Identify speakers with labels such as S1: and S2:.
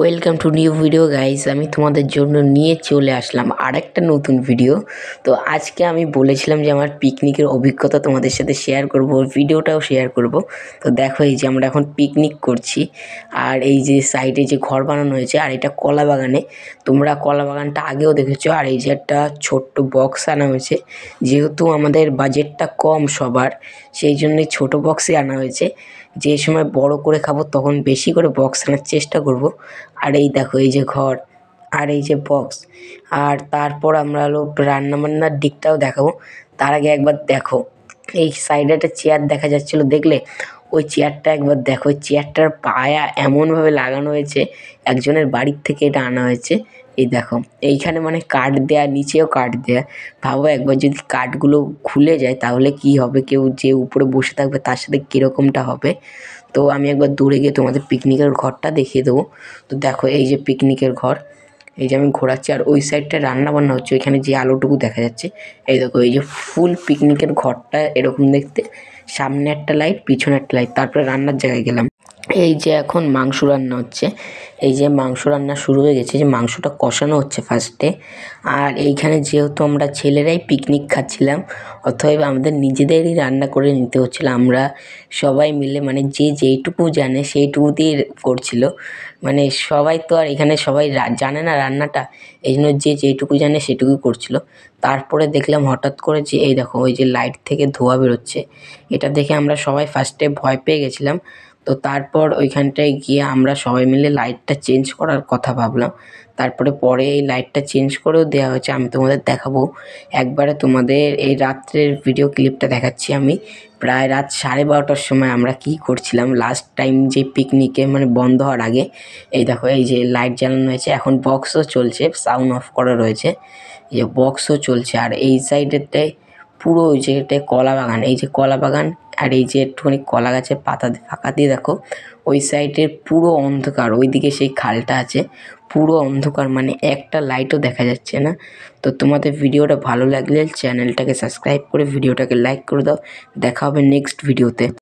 S1: welcome to new video guys আমি তোমাদের জন্য নিয়ে চলে আসলাম আর একটা নতুন ভিডিও তো আজকে আমি বলেছিলাম যে আমার পিকনিকের অভিজ্ঞতা তোমাদের সাথে শেয়ার করব ভিডিওটাও শেয়ার করব তো দেখো এই যে আমরা এখন পিকনিক করছি আর এই যে সাইডে যে ঘর বানানো হয়েছে আর এটা কলা বাগানে তোমরা কলা বাগানটা আগেও দেখেছো আর এই যে একটা ছোট্ট বক্স আনা হয়েছে যেহেতু আমাদের বাজেটটা কম সবার সেই জন্যে ছোট বক্সই আনা হয়েছে যে সময় বড় করে খাবো তখন বেশি করে বক্স আনার চেষ্টা করব আর এই দেখো এই যে ঘর আর এই যে বক্স আর তারপর আমরা হলো রান্নাবান্নার দিকটাও দেখাবো তার আগে একবার দেখো এই সাইডে একটা চেয়ার দেখা যাচ্ছিলো দেখলে ওই চেয়ারটা একবার দেখো চেয়ারটার পায়া এমনভাবে লাগানো হয়েছে একজনের বাড়ির থেকে এটা আনা হয়েছে এই দেখো এইখানে মানে কাঠ দেয়া নিচেও কাঠ দেয়া ভাবো একবার যদি কাঠগুলো খুলে যায় তাহলে কি হবে কেউ যে উপরে বসে থাকবে তার সাথে কীরকমটা হবে তো আমি একবার দূরে গিয়ে তোমাদের পিকনিকের ঘরটা দেখিয়ে দেবো তো দেখো এই যে পিকনিকের ঘর এই যে আমি ঘোরাচ্ছি আর ওই সাইডটা রান্না বান্না হচ্ছে ওইখানে যে আলোটুকু দেখা যাচ্ছে এই দেখো এই যে ফুল পিকনিকের ঘরটা এরকম দেখতে সামনে একটা লাইট পিছনে একটা লাইট তারপরে রান্নার জায়গায় গেলাম এই যে এখন মাংস রান্না হচ্ছে এই যে মাংস রান্না শুরু হয়ে গেছে যে মাংসটা কষানো হচ্ছে ফার্স্টে আর এইখানে যেহেতু আমরা ছেলেরাই পিকনিক খাচ্ছিলাম অথবা আমাদের নিজেদেরই রান্না করে নিতে হচ্ছিলো আমরা সবাই মিলে মানে যে যেইটুকু জানে সেইটুকু দিয়ে করছিল মানে সবাই তো আর এখানে সবাই জানে না রান্নাটা এই জন্য যে যেইটুকু জানে সেটুকু করছিল তারপরে দেখলাম হঠাৎ করে যে এই দেখো ওই যে লাইট থেকে ধোয়া বেরোচ্ছে এটা দেখে আমরা সবাই ফার্স্টে ভয় পেয়ে গেছিলাম তো তারপর ওইখানটায় গিয়ে আমরা সবাই মিলে লাইটটা চেঞ্জ করার কথা ভাবলাম তারপরে পরে এই লাইটটা চেঞ্জ করেও দেওয়া হয়েছে আমি তোমাদের দেখাবো একবারে তোমাদের এই রাত্রের ভিডিও ক্লিপটা দেখাচ্ছি আমি প্রায় রাত সাড়ে বারোটার সময় আমরা কি করছিলাম লাস্ট টাইম যে পিকনিকে মানে বন্ধ হওয়ার আগে এই দেখো এই যে লাইট জ্বালানো হয়েছে এখন বক্সও চলছে সাউন্ড অফ করা রয়েছে এই বক্সও চলছে আর এই সাইডেরটায় পুরো ওই জায়গাটায় কলা বাগান এই যে কলা বাগান আর এই যে একটুখানি কলা গাছের পাতা ফাঁকা দিয়ে দেখো ওই সাইডের পুরো অন্ধকার ওইদিকে সেই খালটা আছে পুরো অন্ধকার মানে একটা লাইটও দেখা যাচ্ছে না তো তোমাদের ভিডিওটা ভালো লাগলে চ্যানেলটাকে সাবস্ক্রাইব করে ভিডিওটাকে লাইক করে দাও দেখা হবে নেক্সট ভিডিওতে